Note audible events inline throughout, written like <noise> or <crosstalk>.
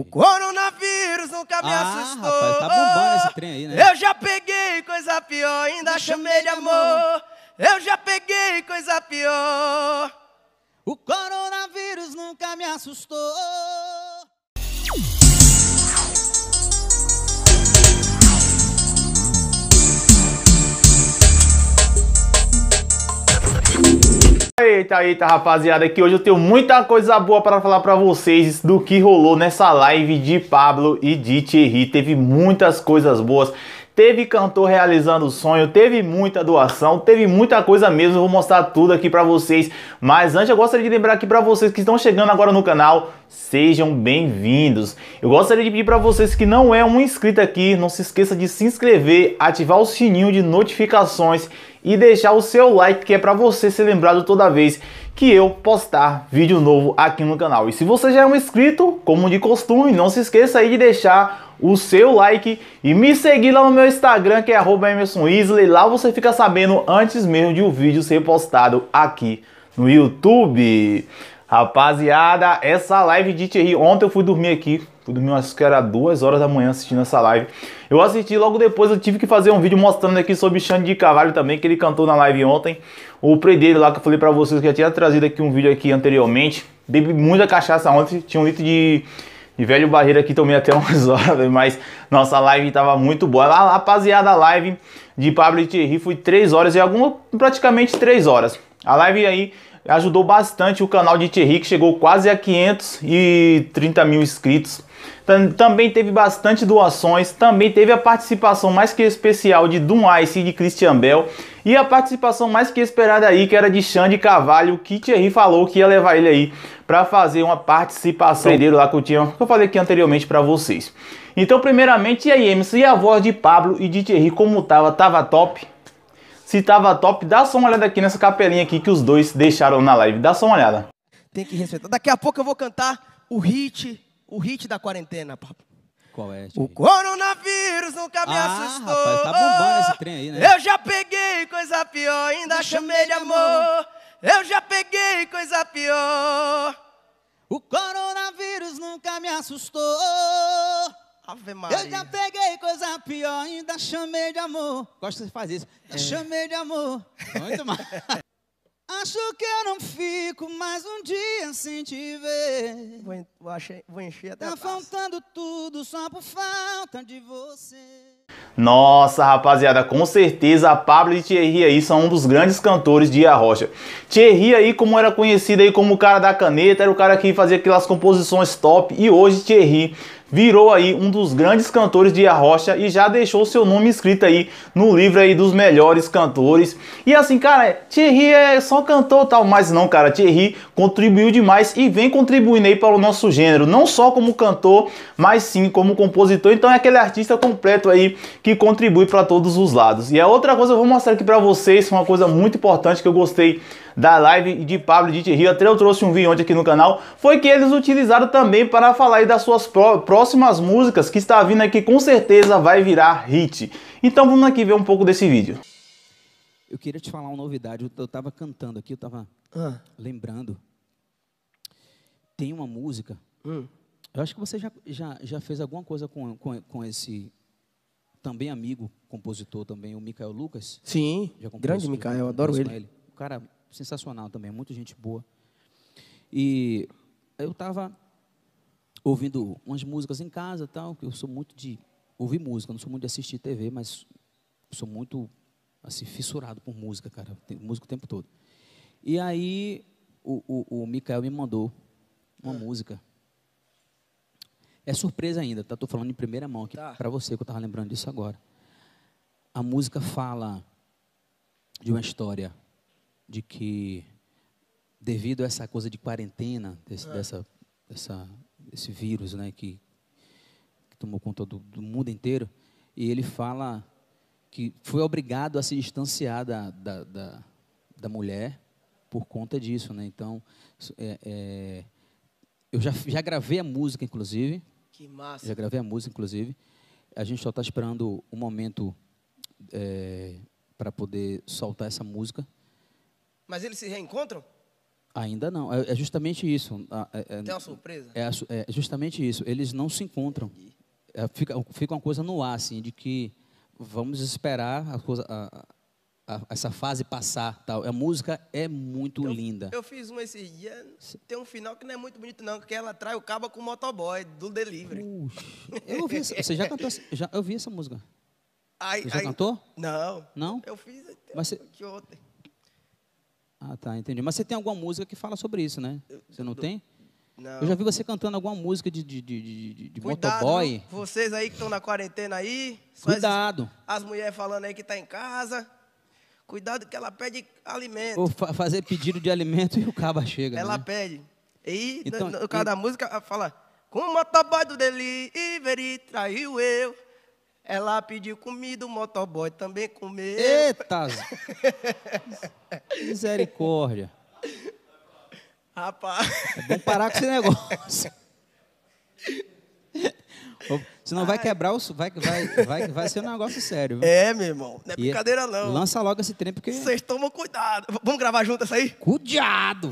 O coronavírus nunca me ah, assustou. Rapaz, tá bombando esse trem aí, né? Eu já peguei coisa pior, ainda chamei de amor. amor. Eu já peguei coisa pior. O coronavírus nunca me assustou. Eita, eita, rapaziada, que hoje eu tenho muita coisa boa para falar para vocês do que rolou nessa live de Pablo e de Thierry. Teve muitas coisas boas. Teve cantor realizando o sonho, teve muita doação, teve muita coisa mesmo. Vou mostrar tudo aqui para vocês. Mas antes eu gostaria de lembrar aqui para vocês que estão chegando agora no canal, sejam bem-vindos. Eu gostaria de pedir para vocês que não é um inscrito aqui, não se esqueça de se inscrever, ativar o sininho de notificações e deixar o seu like que é para você ser lembrado toda vez que eu postar vídeo novo aqui no canal. E se você já é um inscrito, como de costume, não se esqueça aí de deixar o seu like e me seguir lá no meu Instagram que é @emersonisley. Lá você fica sabendo antes mesmo de o um vídeo ser postado aqui no YouTube. Rapaziada, essa live de Thierry ontem eu fui dormir aqui Fui dormir acho que era duas horas da manhã assistindo essa live. Eu assisti logo depois, eu tive que fazer um vídeo mostrando aqui sobre Xande de Cavalho também, que ele cantou na live ontem. O pre dele lá que eu falei pra vocês que eu já tinha trazido aqui um vídeo aqui anteriormente. Bebi muita cachaça ontem, tinha um litro de, de velho barreira aqui, tomei até <laughs> umas horas, mas nossa live tava muito boa. A rapaziada, a live de Pablo e Thierry foi 3 horas e alguma praticamente 3 horas. A live aí ajudou bastante o canal de Thierry, que chegou quase a 530 mil inscritos. Também teve bastante doações, também teve a participação mais que especial de Doom Ice e de Christian Bell e a participação mais que esperada aí, que era de Xande Cavalho, que Thierry falou que ia levar ele aí para fazer uma participação primeiro lá que eu, tinha, que eu falei aqui anteriormente para vocês. Então, primeiramente, e aí, Emerson, e a voz de Pablo e de Thierry como tava? Tava top? se tava top, dá só uma olhada aqui nessa capelinha aqui que os dois deixaram na live. Dá só uma olhada. Tem que respeitar. Daqui a pouco eu vou cantar o hit, o hit da quarentena, papo. Qual é? O coronavírus nunca me ah, assustou. Rapaz, tá bombando esse oh, trem aí, né? Eu já peguei coisa pior, ainda eu chamei de amor. amor. Eu já peguei coisa pior. O coronavírus nunca me assustou. Ave Maria. Eu já peguei coisa pior, ainda chamei de amor. Gosto de fazer isso. É. Chamei de amor. Muito mais. <laughs> Acho que eu não fico mais um dia sem te ver. Vou, en vou, vou encher até Tá faltando tudo só por falta de você. Nossa, rapaziada, com certeza a Pablo e Thierry aí são um dos grandes cantores de Ia Rocha. Thierry aí, como era conhecido aí como o cara da caneta, era o cara que fazia aquelas composições top. E hoje Thierry virou aí um dos grandes cantores de Arrocha e já deixou seu nome escrito aí no livro aí dos melhores cantores. E assim, cara, Thierry é só cantor tal, mas não, cara, Thierry contribuiu demais e vem contribuindo aí para o nosso gênero, não só como cantor, mas sim como compositor. Então é aquele artista completo aí que contribui para todos os lados. E a outra coisa eu vou mostrar aqui para vocês, uma coisa muito importante que eu gostei da live de Pablo de Thierry, até eu trouxe um vídeo ontem aqui no canal, foi que eles utilizaram também para falar das suas próximas músicas que está vindo aqui, com certeza vai virar hit. Então vamos aqui ver um pouco desse vídeo. Eu queria te falar uma novidade, eu estava cantando aqui, eu estava ah. lembrando. Tem uma música, hum. eu acho que você já, já, já fez alguma coisa com, com, com esse também amigo, compositor também, o Mikael Lucas. Sim, grande Mikael, adoro ele. ele. O cara sensacional também, é muita gente boa. E eu estava ouvindo umas músicas em casa, tal, que eu sou muito de ouvir música, não sou muito de assistir TV, mas sou muito assim fissurado por música, cara, Tem música o tempo todo. E aí o, o, o Mikael me mandou uma é. música. É surpresa ainda, tá? Tô falando em primeira mão aqui tá. para você que eu tava lembrando disso agora. A música fala de uma história de que devido a essa coisa de quarentena desse, é. dessa, dessa, esse vírus, né, que, que tomou conta do, do, mundo inteiro, e ele fala que foi obrigado a se distanciar da, da, da, da mulher por conta disso, né? Então, é, é, eu já, já gravei a música, inclusive. Que massa! Já gravei a música, inclusive. A gente só está esperando o um momento é, para poder soltar essa música. Mas eles se reencontram? Ainda não. É, é justamente isso. Ah, é, é, Tem uma surpresa. É, é, é justamente isso. Eles não se encontram. É, fica, fica uma coisa no ar, assim, de que vamos esperar a coisa, a, a, a, essa fase passar. tal. A música é muito linda. Eu fiz uma esse dia, tem um final que não é muito bonito, não, que ela trai o cabo com o motoboy do delivery. Puxa, eu ouvi essa, você já cantou já, eu vi essa música. Ai, você já ai, cantou? Não. Não? Eu fiz até Mas você, ontem. Ah, tá, entendi. Mas você tem alguma música que fala sobre isso, né? Você não tem? Não. Eu já vi você cantando alguma música de, de, de, de, de Cuidado, motoboy. Vocês aí que estão na quarentena aí. Cuidado. As, as mulheres falando aí que tá em casa. Cuidado que ela pede alimento. Ou fa fazer pedido de alimento <laughs> e o caba chega. Ela né? pede. E então, no, no caso e... da música, fala: Com o motoboy do delivery traiu eu. Ela pediu comida, o motoboy também comeu. Eita! <laughs> Misericórdia. Rapaz. É bom parar com esse negócio. <laughs> Senão vai quebrar o. Vai, vai, vai, vai ser um negócio sério. Viu? É, meu irmão. Não é e brincadeira, não. Lança logo esse trem, porque. Vocês tomam cuidado. Vamos gravar junto essa aí? Cuidado!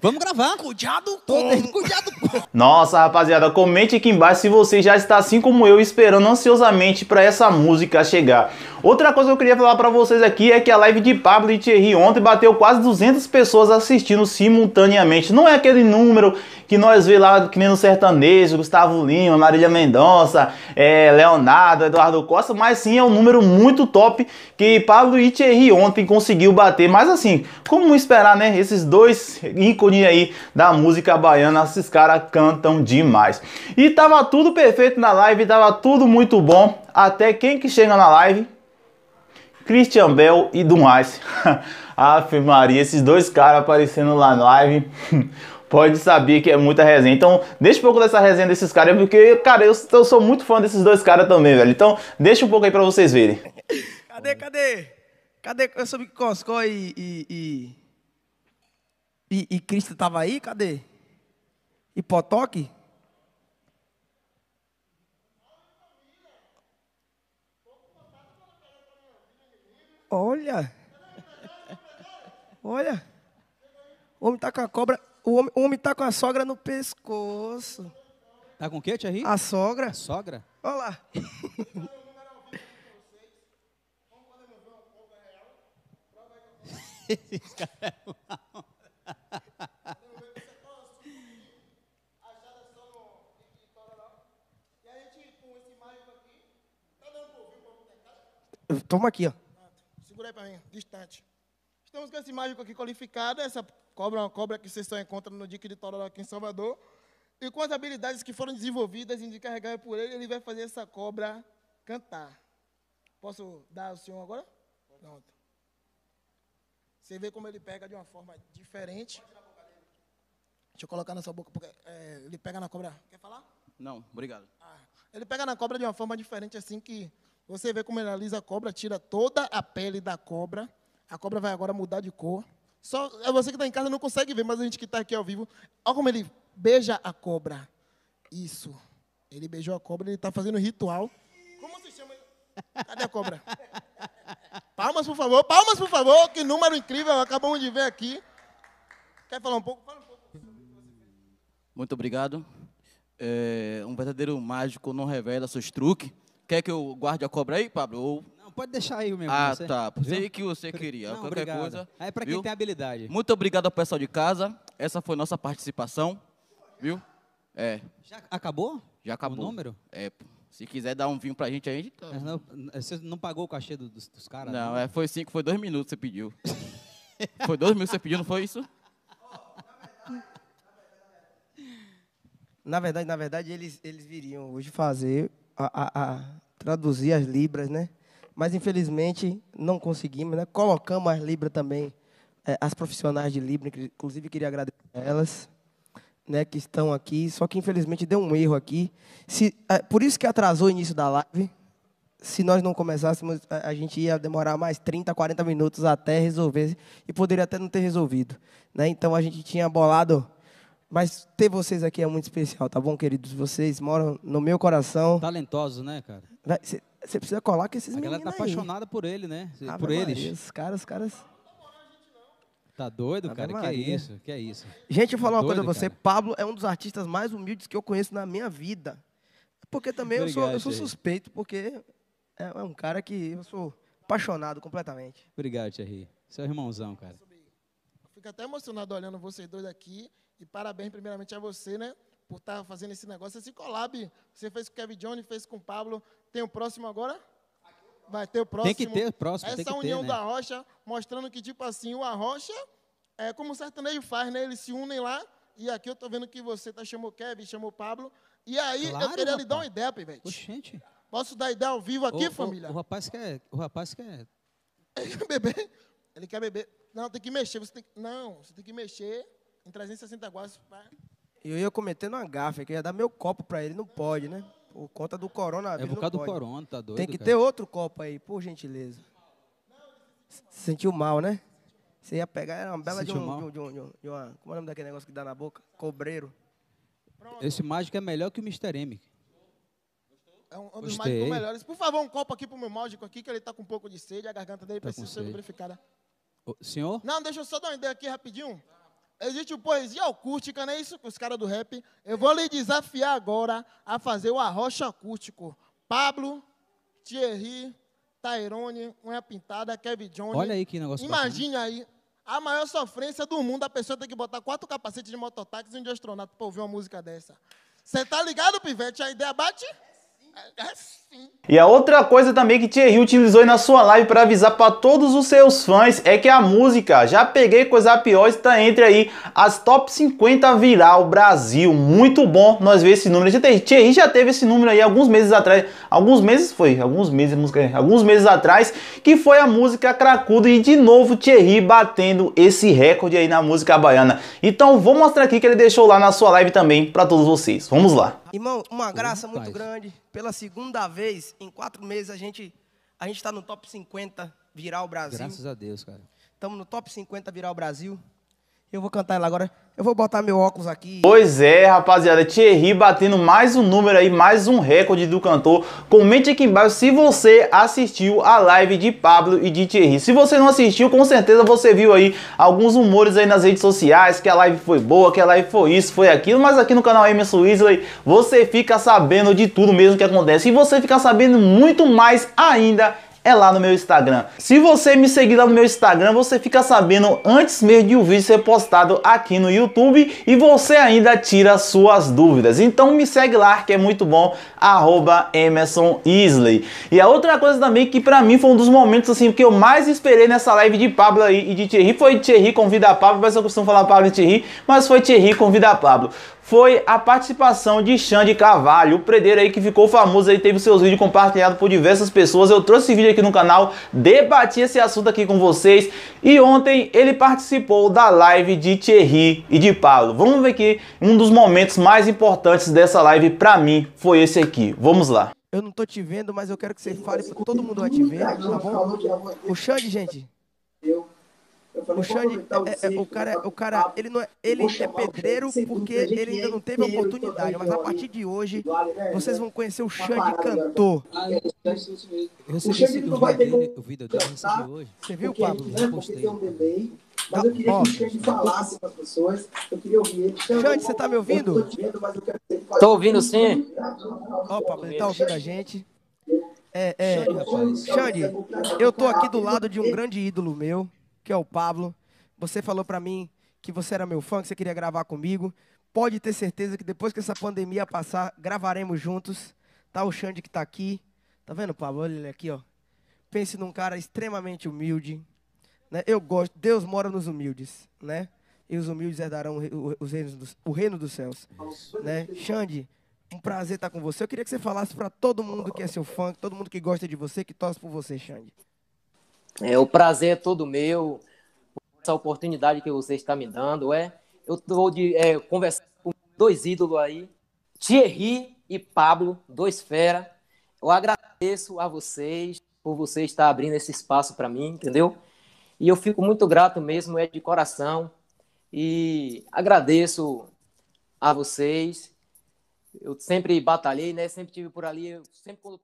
Vamos gravar. Cuidado todo. Cuidado Nossa, rapaziada, comente aqui embaixo se você já está assim como eu, esperando ansiosamente para essa música chegar. Outra coisa que eu queria falar para vocês aqui é que a live de Pablo e Thierry ontem bateu quase 200 pessoas assistindo simultaneamente. Não é aquele número que nós vê lá, que nem no sertanejo, Gustavo Lima, Marília Mendonça, Mendonça, é, Leonardo, Eduardo Costa, mas sim é um número muito top que Pablo Itcherri ontem conseguiu bater. Mas assim, como esperar, né? Esses dois ícones aí da música baiana, esses caras cantam demais. E tava tudo perfeito na live, tava tudo muito bom. Até quem que chega na live? Christian Bell e Dumais. <laughs> Aff, Maria, esses dois caras aparecendo lá na live. <laughs> pode saber que é muita resenha. Então, deixa um pouco dessa resenha desses caras, porque, cara, eu, eu sou muito fã desses dois caras também, velho. Então, deixa um pouco aí pra vocês verem. Cadê, cadê? Cadê? Eu soube que Coscó e. E, e, e, e Cristo tava aí? Cadê? E Potoque? Olha! Olha! O homem tá com a cobra o homem, o homem tá com a sogra no pescoço. Tá com o quê, Tia A sogra. A sogra? Olha lá. <laughs> Toma aqui, ó. Segura aí pra mim, distante. Estamos com esse mágico aqui qualificado, essa Cobra uma cobra que vocês só encontram no DIC de Tororó aqui em Salvador. E com as habilidades que foram desenvolvidas e encarregadas por ele, ele vai fazer essa cobra cantar. Posso dar ao senhor agora? Pronto. Você vê como ele pega de uma forma diferente. Deixa eu colocar na sua boca, porque é, ele pega na cobra. Quer falar? Não, obrigado. Ah, ele pega na cobra de uma forma diferente, assim que você vê como ele analisa a cobra, tira toda a pele da cobra. A cobra vai agora mudar de cor. Só é você que está em casa não consegue ver, mas a gente que está aqui ao vivo, olha como ele beija a cobra. Isso. Ele beijou a cobra, ele está fazendo ritual. Como se chama? Cadê a cobra? Palmas, por favor, palmas, por favor. Que número incrível, acabamos de ver aqui. Quer falar um pouco? Fala um pouco. Muito obrigado. É, um verdadeiro mágico não revela seus truques. Quer que eu guarde a cobra aí, Pablo? Ou pode deixar aí mesmo. Ah, você, tá. Sei viu? que você queria. Não, Qualquer obrigado. coisa. É para quem tem habilidade. Muito obrigado ao pessoal de casa. Essa foi nossa participação. Viu? É. Já acabou? Já acabou. O número? É. Se quiser dar um vinho pra gente, a gente. Não, você não pagou o cachê dos, dos caras? Não, né? é, foi cinco, foi dois minutos que você pediu. <laughs> foi dois minutos que você pediu, não foi isso? Na verdade, na verdade, eles, eles viriam hoje fazer a, a, a traduzir as libras, né? mas infelizmente não conseguimos. Né? Colocamos as Libra também, é, as profissionais de Libra, inclusive queria agradecer a elas. Né, que estão aqui, só que infelizmente deu um erro aqui. Se, é, por isso que atrasou o início da live. Se nós não começássemos, a, gente ia demorar mais 30, 40 minutos até resolver, e poderia até não ter resolvido. Né? Então a gente tinha bolado. Mas ter vocês aqui é muito especial, tá bom, queridos? Vocês moram no meu coração. Talentosos, né, cara? Você precisa colar com esses meninos. galera tá apaixonada por ele, né? Ah, por eles. Maria, os caras, os caras. Tá doido, cara? Que é isso? Que é isso? Gente, eu vou tá falar tá uma coisa a você. Cara. Pablo é um dos artistas mais humildes que eu conheço na minha vida. Porque também Obrigado, eu, sou, eu sou suspeito, porque é, é um cara que eu sou apaixonado completamente. Obrigado, Thierry. Seu irmãozão, cara. Fico até emocionado olhando vocês dois aqui. E parabéns, primeiramente, a você, né? por estar tá fazendo esse negócio, esse collab. Você fez com o Kevin Johnny, fez com o Pablo. Tem o próximo agora? Vai ter o próximo. Tem que ter o próximo. Essa união ter, né? da Rocha, mostrando que, tipo assim, o Arrocha, é como o sertanejo faz, né? Eles se unem lá. E aqui eu tô vendo que você tá, chamou o Kevin, chamou o Pablo. E aí, claro, eu queria rapaz. lhe dar uma ideia, Pivete. Oxente. Posso dar ideia ao vivo aqui, o, família? O, o rapaz quer. O rapaz quer. <laughs> Ele quer beber. Ele quer beber. Não, tem que mexer. Você tem que... Não, você tem que mexer em 360 graus. Eu ia cometendo uma gafe, que ia dar meu copo para ele, não pode, né? Por conta do coronavírus. É por causa do corona, tá doido? Tem que cara. ter outro copo aí, por gentileza. Sentiu mal, né? Você ia pegar, era uma bela de, um, de, um, de, um, de, uma. Como é o nome daquele negócio que dá na boca? Cobreiro. Pronto. Esse mágico é melhor que o Mr. M. É um, um dos mágicos melhores. Por favor, um copo aqui pro meu mágico aqui, que ele tá com um pouco de sede, a garganta dele tá precisa ser lubrificada. senhor? Não, deixa eu só dar uma ideia aqui rapidinho. Tá existe o poesia acústica, não é isso que os caras do rap? Eu vou lhe desafiar agora a fazer o arrocha acústico. Pablo, Thierry, Tyrone, Unha é Pintada, Kevin Jones. Olha aí que negócio Imagine bacana. aí a maior sofrência do mundo. A pessoa tem que botar quatro capacetes de mototáxi e um de astronauta para ouvir uma música dessa. Você tá ligado, pivete? A ideia bate? É assim. E a outra coisa também que Thierry utilizou na sua live para avisar para todos os seus fãs é que a música Já Peguei Coisa Pior está entre aí as top 50 viral Brasil. Muito bom nós ver esse número. Thierry já teve esse número aí alguns meses atrás. Alguns meses foi, alguns meses, música, é, alguns meses atrás, que foi a música Cracudo e de novo Thierry batendo esse recorde aí na música baiana. Então vou mostrar aqui que ele deixou lá na sua live também para todos vocês. Vamos lá. Irmão, uma graça muito grande pela segunda vez em quatro meses, a gente a gente está no top 50 virar o Brasil. Graças a Deus, cara. Estamos no top 50 virar o Brasil. Eu vou cantar ela agora. Eu vou botar meu óculos aqui. Pois é, rapaziada. Thierry batendo mais um número aí, mais um recorde do cantor. Comente aqui embaixo se você assistiu a live de Pablo e de Thierry. Se você não assistiu, com certeza você viu aí alguns rumores aí nas redes sociais, que a live foi boa, que a live foi isso, foi aquilo. Mas aqui no canal Emerson Weasley, você fica sabendo de tudo mesmo que acontece. E você fica sabendo muito mais ainda é lá no meu Instagram. Se você me seguir lá no meu Instagram, você fica sabendo antes mesmo de o um vídeo ser postado aqui no YouTube e você ainda tira suas dúvidas. Então me segue lá que é muito bom, arroba Emerson Isley. E a outra coisa também que para mim foi um dos momentos assim que eu mais esperei nessa live de Pablo aí, e de Thierry, foi Thierry convida Pablo, mas eu costumo falar Pablo e Thierry, mas foi Thierry convida Pablo foi a participação de Xande Carvalho, o predeiro aí que ficou famoso aí, teve seus vídeos compartilhados por diversas pessoas. Eu trouxe esse vídeo aqui no canal, debati esse assunto aqui com vocês e ontem ele participou da live de Thierry e de Paulo. Vamos ver aqui um dos momentos mais importantes dessa live para mim foi esse aqui. Vamos lá. Eu não tô te vendo, mas eu quero que você fale porque todo mundo vai te ver, tá bom? O Xande, gente. Eu Falei, o Xande, é, é, o cara, o cara ele, não é, ele é pedreiro porque ele ainda não teve oportunidade, mas a partir de hoje vocês vão conhecer o Xande cantor. Ah, eu recebi esse vídeo dele, o vídeo dele recebi hoje. Você viu, Pablo? Eu postei. Mas eu queria que o Xande falasse para as pessoas. Eu queria ouvir ele. Xande, você está me ouvindo? Estou ouvindo sim. Ó, Pablo, ele está ouvindo a gente. É, é, rapaz. Xande, eu tô aqui do lado de um grande ídolo meu que é o Pablo. Você falou para mim que você era meu fã, que você queria gravar comigo. Pode ter certeza que depois que essa pandemia passar, gravaremos juntos. Tá o Xande que está aqui. Tá vendo, Pablo? Olha ele aqui, ó. Pense num cara extremamente humilde. Né? Eu gosto. Deus mora nos humildes, né? E os humildes herdarão os reinos dos, o reino dos céus. Né? Xande, um prazer estar tá com você. Eu queria que você falasse para todo mundo que é seu fã, todo mundo que gosta de você, que torce por você, Xande. É, o prazer é todo meu, essa oportunidade que você está me dando. É, eu estou é, conversando com dois ídolos aí, Thierry e Pablo, dois fera. Eu agradeço a vocês por você estar abrindo esse espaço para mim, entendeu? E eu fico muito grato mesmo, é de coração. E agradeço a vocês. Eu sempre batalhei, né? Sempre tive por ali, sempre quando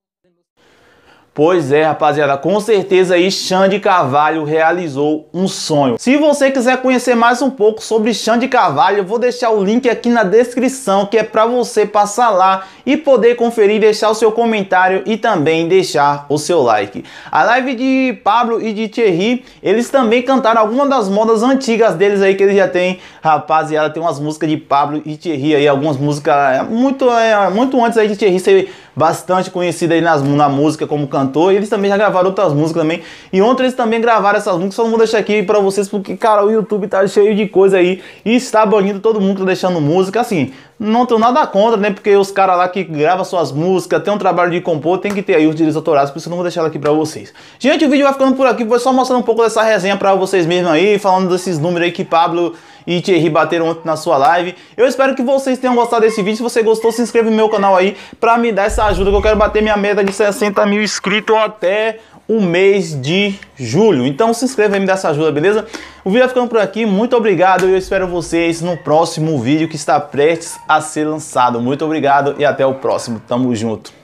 Pois é, rapaziada, com certeza aí Xande Carvalho realizou um sonho. Se você quiser conhecer mais um pouco sobre Xande Carvalho, eu vou deixar o link aqui na descrição, que é para você passar lá e poder conferir, deixar o seu comentário e também deixar o seu like. A live de Pablo e de Thierry, eles também cantaram algumas das modas antigas deles aí que eles já têm. Rapaziada, tem umas músicas de Pablo e Thierry aí, algumas músicas é, muito, é, muito antes aí de Thierry ser bastante conhecido aí nas, na música como cantor. E eles também já gravaram outras músicas também. E ontem eles também gravaram essas músicas. Só não vou deixar aqui pra vocês, porque, cara, o YouTube tá cheio de coisa aí. E está banindo todo mundo que tá deixando música. Assim, não tenho nada contra, né? Porque os caras lá que gravam suas músicas, tem um trabalho de compor, tem que ter aí os direitos autorais, por isso eu não vou deixar ela aqui pra vocês. Gente, o vídeo vai ficando por aqui. vou só mostrando um pouco dessa resenha pra vocês mesmo aí, falando desses números aí que Pablo e Thierry bateram ontem na sua live. Eu espero que vocês tenham gostado desse vídeo. Se você gostou, se inscreve no meu canal aí pra me dar essa ajuda que eu quero bater minha meta de 60 mil inscritos até o mês de julho. Então se inscreva e me dá essa ajuda, beleza? O vídeo vai ficando por aqui. Muito obrigado e eu espero vocês no próximo vídeo que está prestes a ser lançado. Muito obrigado e até o próximo. Tamo junto.